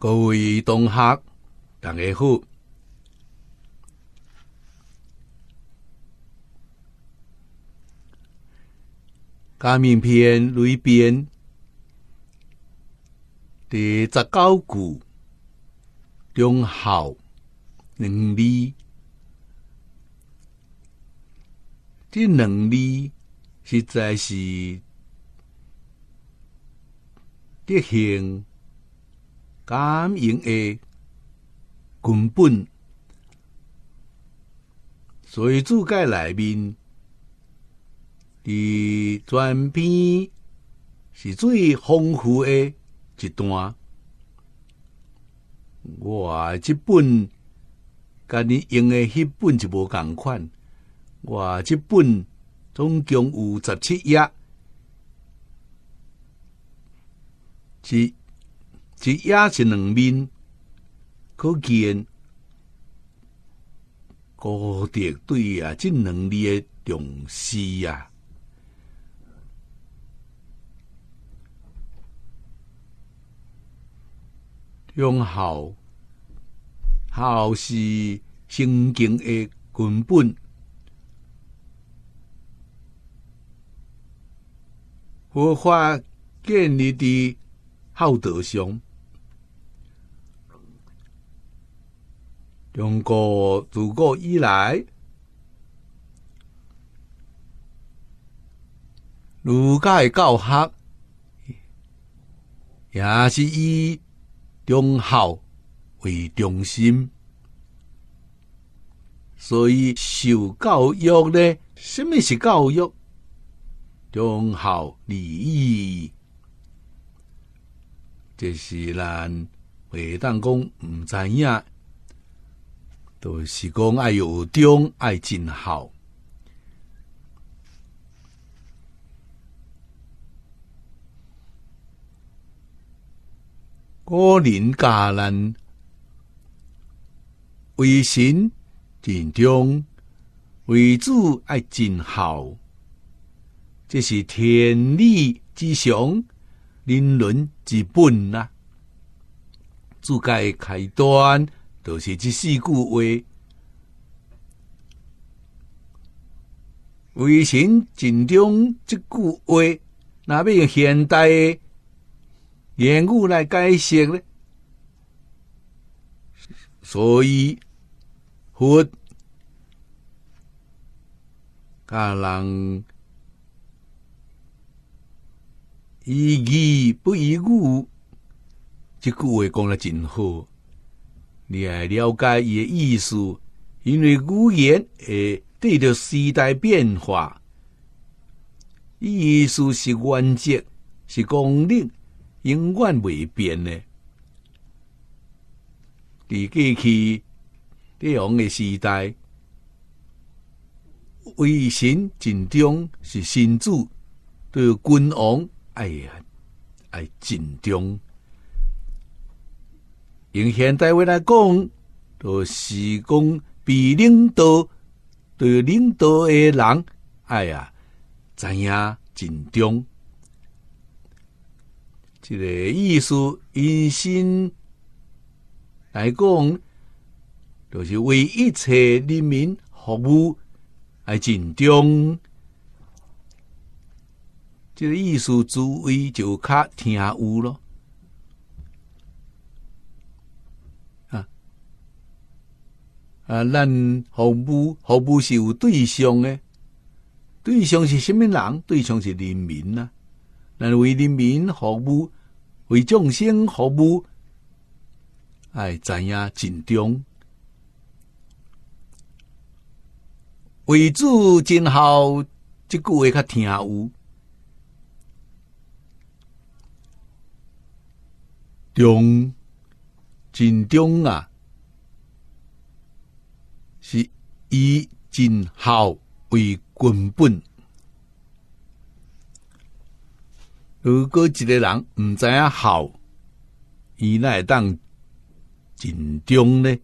各位同学，大家好。《革命篇》里边第十九句，用好能力，这能力实在是德行。感恩的根本，所以注解内面伫全篇是最丰富的一段。我即本甲你用的迄本就无共款。我即本总共有十七页。一也是两面可见，高德对啊，即两字的重视啊，用好，好是行经的根本，无法建立伫好德上。用过足够以来，儒家教学也是以忠孝为中心，所以受教育呢，什么是教育？忠孝礼义，这是咱为当讲毋知影。都是讲爱有忠，爱尽孝。国人家咱为神尽忠为主，爱尽孝，这是天理之常，人伦之本啊。诸界开端。就是这四句话，微信尽忠。这句话，若要用现代言语来解释呢？所以，活，看人，一义不一语，即句话讲了真好。你还了解伊诶意思，因为语言会对着时代变化，意思是原则，是功能，永远袂变呢。伫过去帝王诶时代，微臣尽忠是先主，对君王爱爱尽忠。用现代话来讲，就是讲被领导、对领导的人，哎呀，怎样尽忠？这个意思一心来讲，就是为一切人民服务，还尽忠。这个意思，诸位就较听有了。啊！咱服务、服务是有对象诶，对象是虾米人？对象是人民呐！咱为人民服务，为众生服务，爱知影尽忠，为主尽孝，即句话较听有。忠，尽忠啊！是以尽孝为根本。如果一个人毋知影孝，依会当尽忠呢？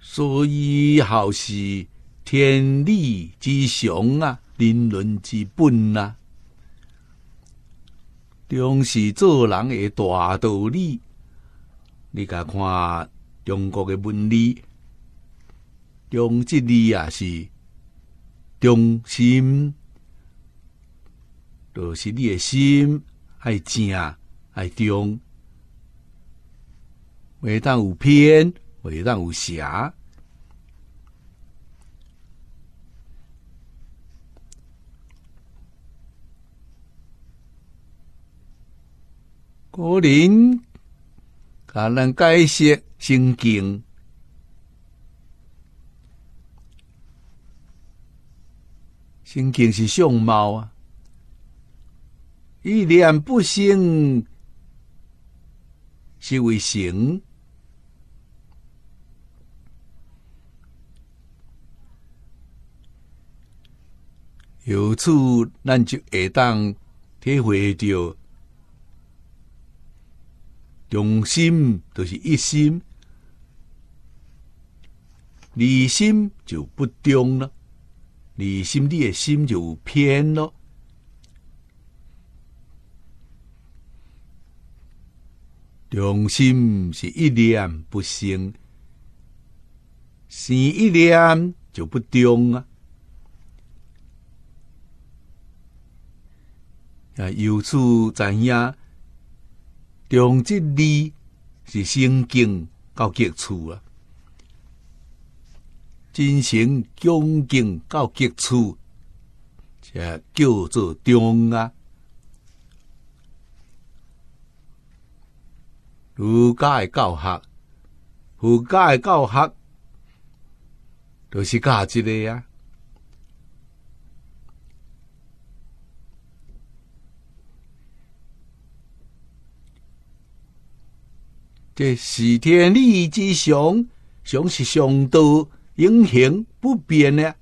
所以，孝是天理之常啊，人伦之本啊。重是做人的大道理，你甲看中国的文理，重即字啊是，重心都是你的心爱正爱重，未当有偏，未当有邪。古人，咱能解释心情，心情是相貌啊，一脸不生是为形。由此，咱就会当体会到用心就是一心，离心就不中了；离心，你的心就偏了。用心是一念不生，生一念就不中了。啊，由此知影。中之力是圣经到极处啊，进行中经到极处，才叫做中啊。儒家的教学，儒家的教化，就是教这个啊。这是天理之常，常是常道，永恒不变呢。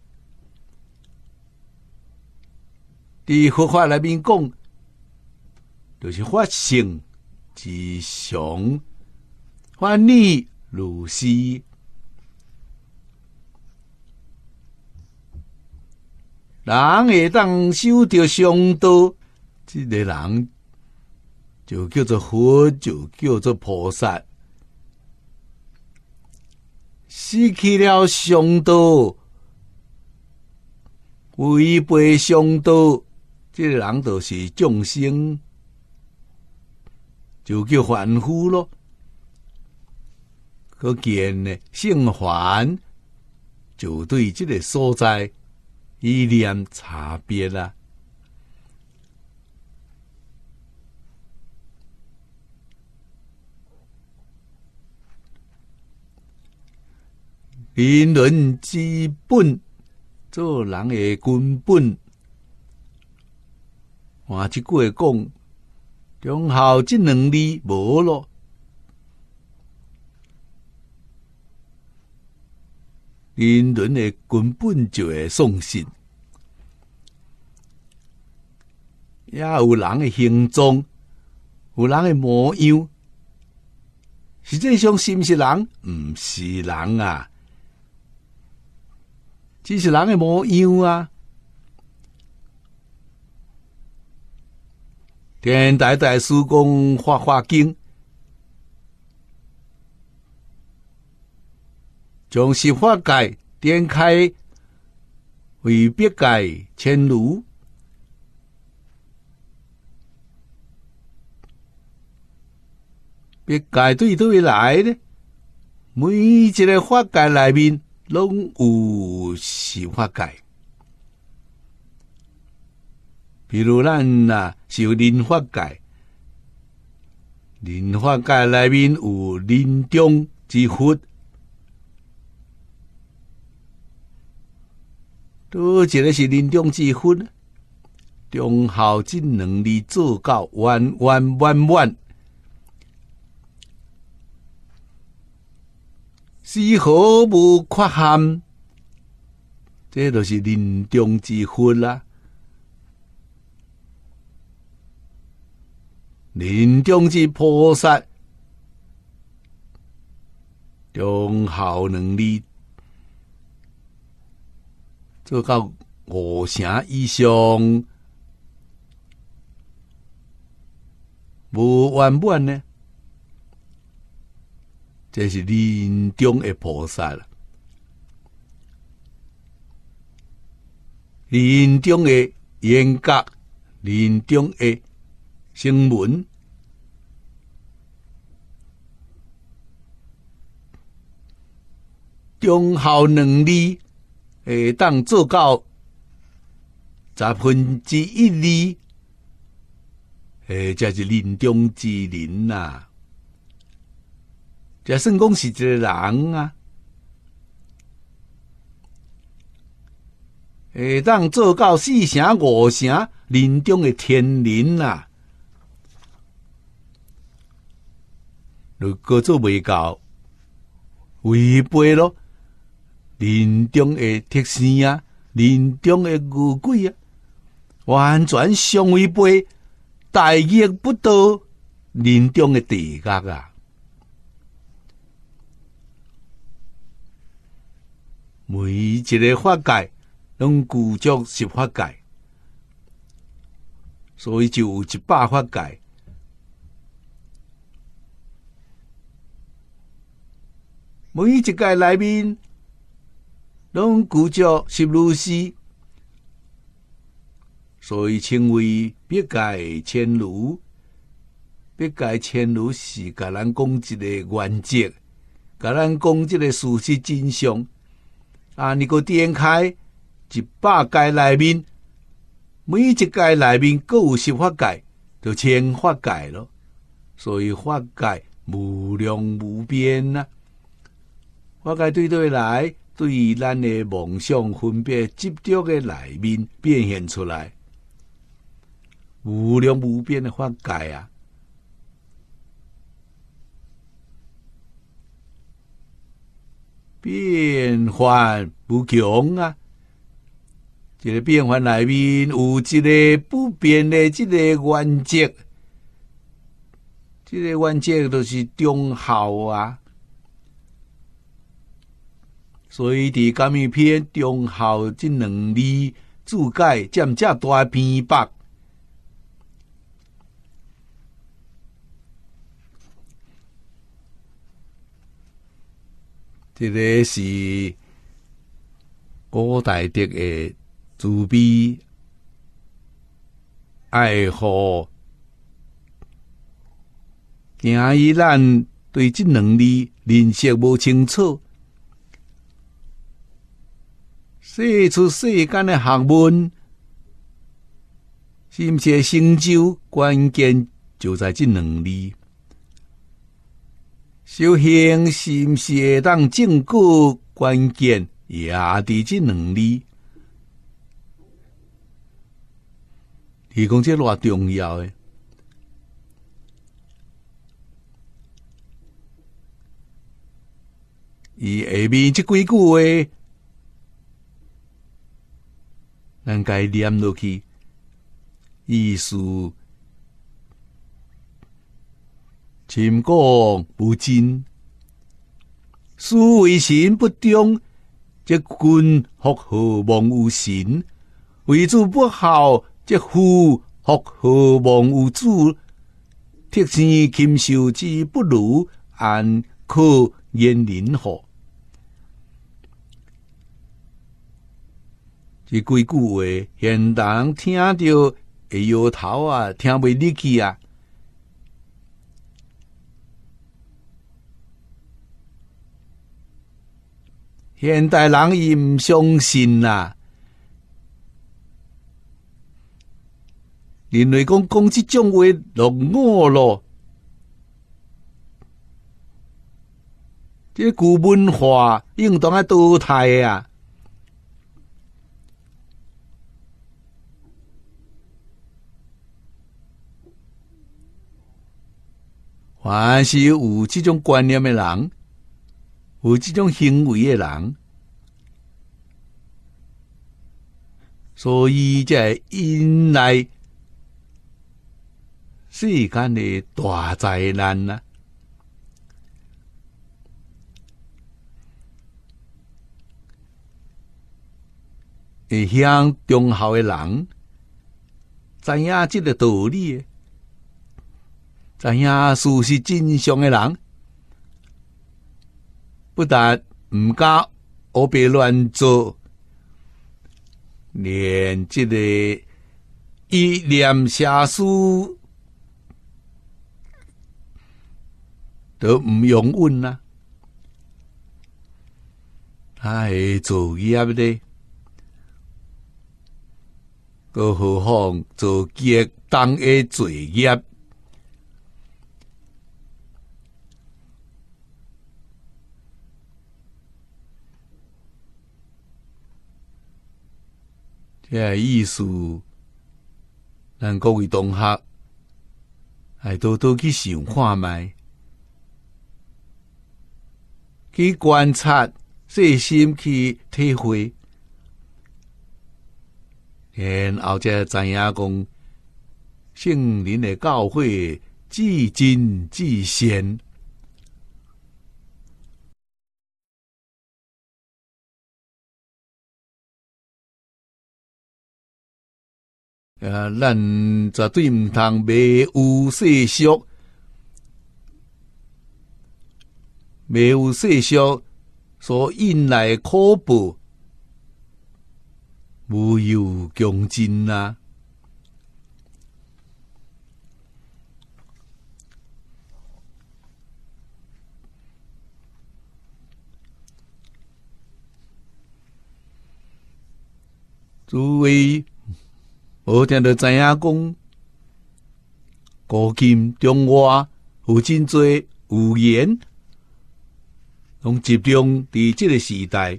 伫佛法里面讲，就是法性之常，法力如是。人会当修得雄都，这个人。就叫做佛，就叫做菩萨；失去了香道，违背香道，这个人就是众生，就叫凡夫咯。可见呢，性凡就对这个所在依念差别啦。人伦之本，做人诶根本。我即句话讲，忠孝即两字无咯。人伦诶根本就会丧失，也有人诶行踪，有人诶模样。实际上，是毋是人？毋是人啊！只是人的模样啊！天台台师公画画经，从石花界点开，为别界迁入，别界对都会来呢。每一个花界里面。拢有想法界，比如咱呐，是有灵花界，灵花界内面有莲中之佛，都一个是莲中之佛，中孝这能力做到完完完完。丝毫无夸憾，这都是临终之福啦。临终之菩萨，忠孝能力做到五常以上，无完不完呢？这是林中的菩萨了，林中的严格，林中的声闻，忠孝能力会当做到十分之一二，诶，就是临终之林呐。这圣公是一个人啊，会当做到四成五成人中的天灵啊。如果做未到，违背咯，人中的特仙啊，人中的恶鬼啊，完全相违背，大逆不到人中的地格啊。每一个法界拢具足十法界，所以就有一百法界。每一个界内面拢具足十如是，所以称为百界千如。百界千如是，甲咱讲一个原则，甲咱讲一个事实真相。啊！你个点开，一百界内面，每一界内面各有十法界，就千法界咯。所以法界无量无边呐。法界对对来，对于咱的梦想分别执着的内面变现出来，无量无边的法界啊。变幻不穷啊！这个变幻内面有一个不变的这个原则，这个原则都是忠孝啊。所以伫革命篇忠孝这两字注解，占渐大篇幅。这个是古代的个祖辈爱好，今日咱对这两字认识无清楚，涉出世间的学问，是不是成就关键就在这两字？修行是毋是会当正果关键也伫即两字，提讲即偌重要诶。伊下面即几句话，咱该念落去意思。心过不尽，思维心不忠，则君何何忘有心？为主不孝，则夫何何忘有主？特生禽兽之不如，安可言人乎？这几句话，现代听着摇头啊，听未入去啊。现代人伊毋相信啦，认为讲讲即种话落伍咯，即个旧文化应当爱淘汰啊，还是有即种观念的人？有这种行为的人，所以才引来世间的大灾难呢。而向忠厚的人，知影即个道理，知影事实真相的人。不但唔教，我别乱做。连这个一念写书都唔用问啦。他系做业的，何况做业当业罪业。个意思，咱各位同学，爱多多去想看卖，去观察，细心去体会，然后知影讲，圣灵的教诲至真至善。啊！咱绝对唔通未有世俗，未有世俗所引来苛剥，无有奖金呐，诸位。我听到知影讲，古今中外，有真最有言，拢集中伫即个时代，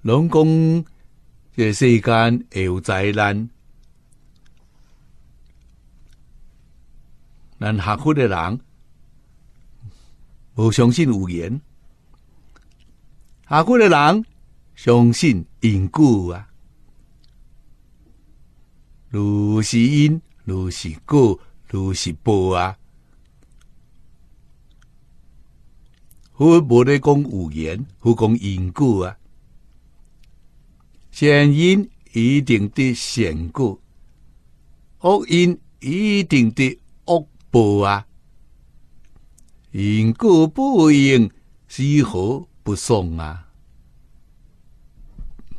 拢讲即个世间会有灾难。咱学佛的人，无相信有言；学佛的人相信因果啊。如是因，如是果，如是报啊！佛无咧讲五缘，佛讲因果啊。善因一定得善果，恶因一定得恶报啊。因果报应，是何不爽啊？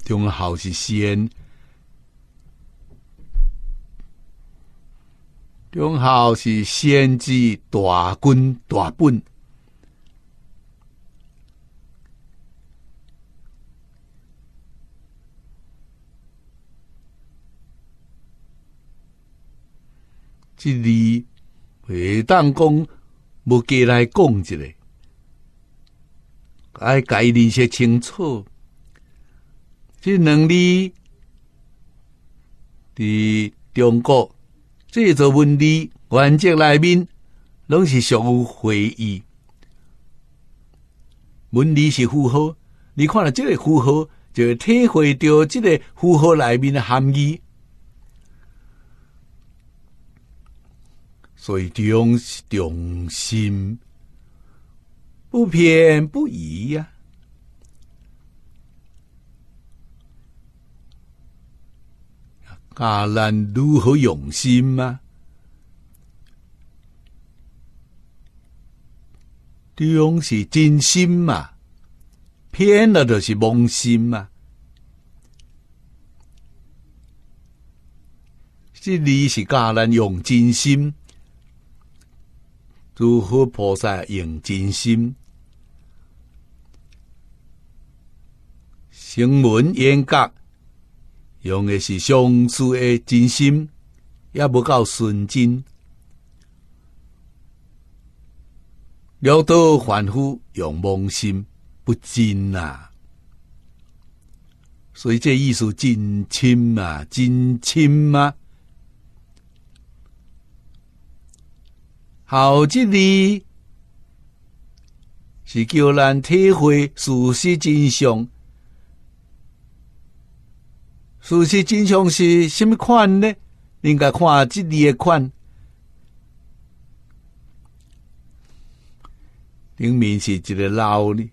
忠孝是先。中孝是先知大根大本，这里会当讲，不给来讲一下。爱概念些清楚，这两力的中国。这个文字原则内面，拢是属于回忆。文字是符号，你看了这个符号，就体会到这个符号内面的含义。所以，忠中心，不偏不倚呀。迦咱如何用心吗？利用是真心嘛？骗了就是蒙心嘛？这里是教咱用真心，如何菩萨用真心？行闻严格。用的是相处的真心，也无够纯真。了道反复用妄心，不真啊，所以这意思，真亲啊，真亲吗？好，这里是叫咱体会事实真相。事实真相是甚么款呢？应该看即个款。顶面是一个老呢，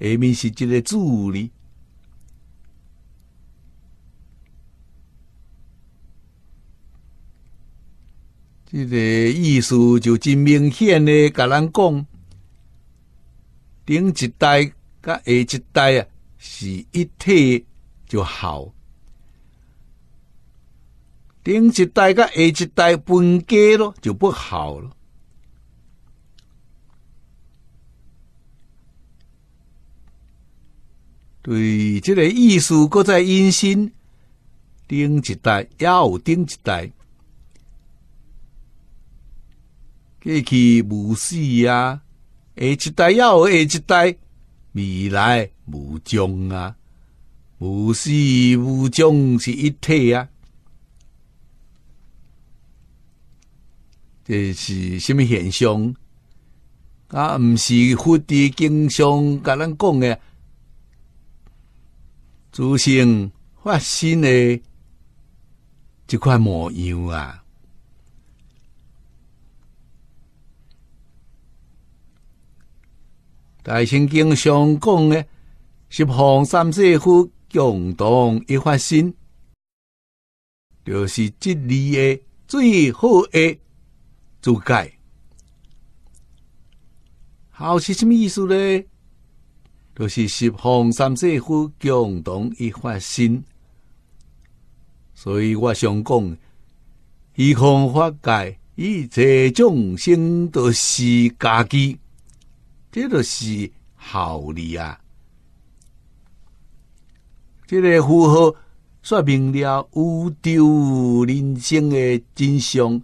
下面是一个助理。这个意思就真明显的甲咱讲，顶一代甲下一代啊是一体就好。顶一代甲下一代分家咯，就不好了。对，这个意思搁在因心，顶一代要顶一代，过去无死啊，下一代要下一代，未来无终啊，无死无终是一体啊。这是什么现象？啊，毋是佛的经上甲咱讲诶，诸生发心诶，即款模样啊。大乘经上讲诶，是方三世佛共同一发心，就是即里诶最好诶。修盖。好是什么意思呢？就是十方三世佛共同一发心，所以我想讲，一空发界，一切众生都是家己，这都是好理啊！这个符号说明了宇宙人生的真相。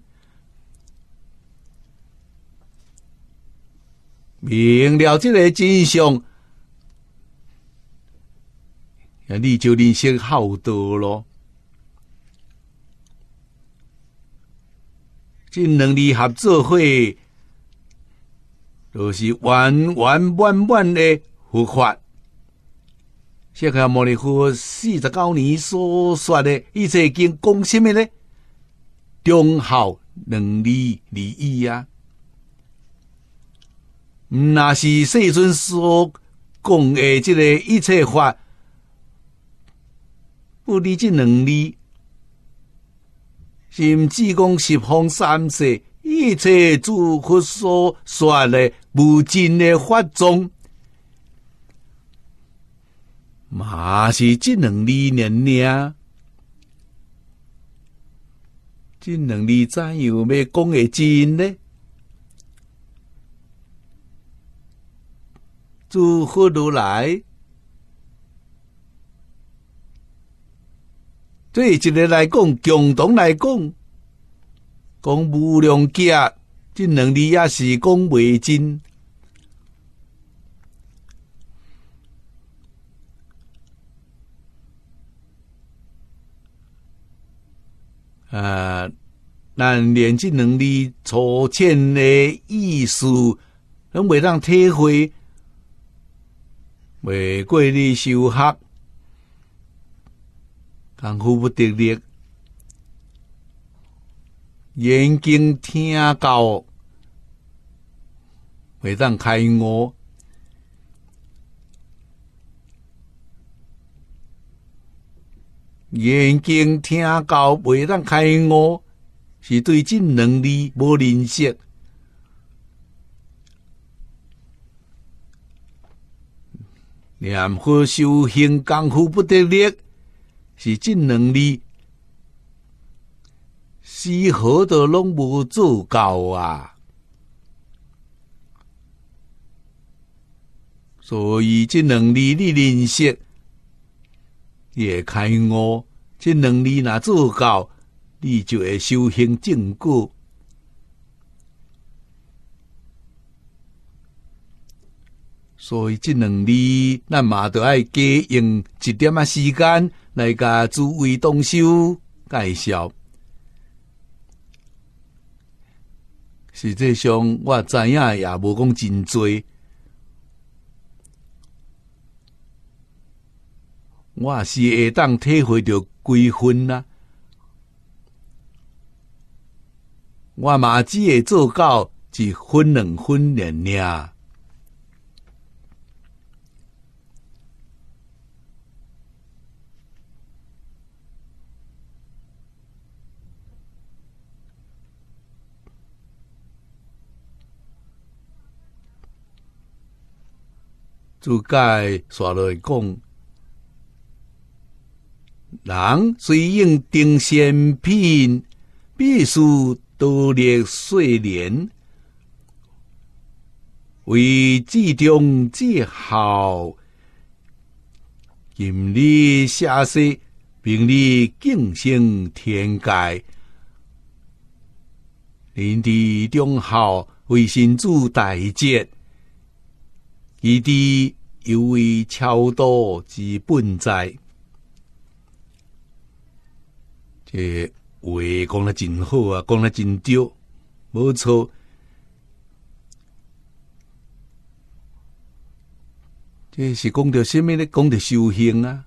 明了这个真相，你就人生好多咯。这两力合作会，都是完完满满的佛法。看看莫尼佛四十九年所说的，一切经讲什么呢？忠孝两力利益啊！那是世尊所讲的这个一切法不离这两字，甚至讲十方三世一切诸佛所说的无尽的法中，嘛是这两字念的啊？这两字怎样要讲的真呢？做何如来？对，一个来讲，共同来讲，讲无量劫，这两字也是讲未尽。呃，但连这两字粗浅的意思，拢未当体会。未过你修学，功夫不得力；眼睛听到未当开悟；眼睛听到未当开悟，是对这两字无认识。念佛修行功夫不得力，是这两字，丝毫都拢无做到啊。所以这两字你认识，也开悟；这两字若做到，你就会修行正果。所以这两日，咱嘛着爱加用一点啊时间来甲诸位同手介绍。实际上，我知影也无讲真多，我也是会当体会到几分啦。我嘛只会做到一分两分两两。诸该说来讲，人虽应定先品，必须多历岁年，为至中至孝，尽力下施，并力敬胜天界，临地中孝为先祖大节。伊伫犹为超度之本在。即话讲得真好啊，讲得真对，无错。这是讲到什咩咧？讲到修行啊！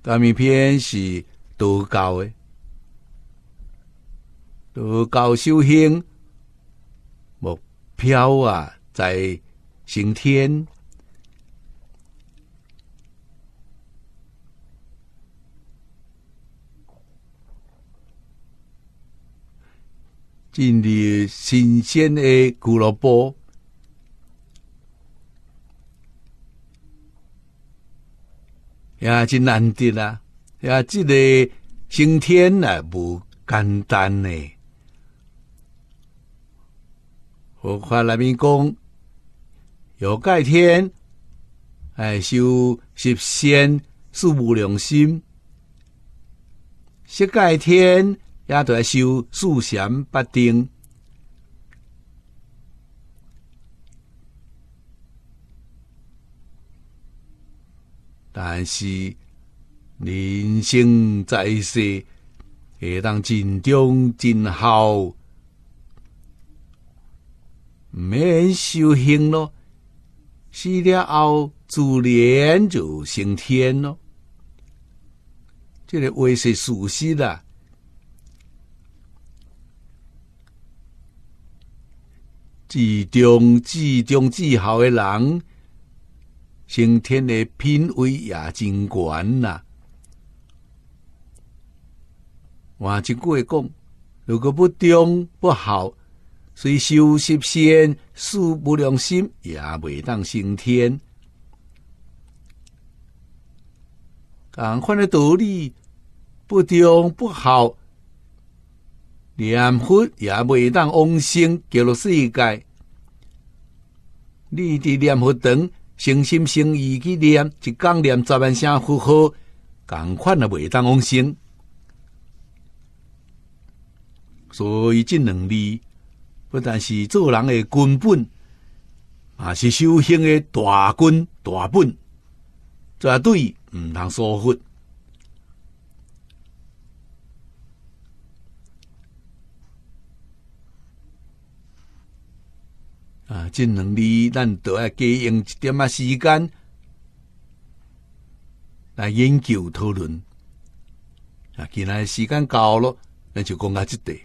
大明篇是道教诶，道教修行。飘啊，在晴天，进入新鲜的胡萝卜呀，真难得啦！呀，这个晴天啊，不简单呢。佛看那面讲，有盖天，哎修十仙，素无良心；，十盖天也得修四贤八定。但是，人生在世，也当尽忠尽孝。免修行咯，死了后自然就成天咯。这个话是属实啦。自中自中自好的人，成天的品味也真悬呐。换一句故讲，如果不中不好。虽修习仙，素不良心也未当升天，共款的道理不中不好，念佛也未当往生给了世界。你伫念佛堂诚心诚意去念，一讲念十万声佛号，共款也未当往生。所以这能力。不但是做人的根本啊，是修行的大根大本，绝对唔能疏忽啊！这两力咱都要给用一点啊时间来研究讨论啊，其他时间到了，那就讲到这得。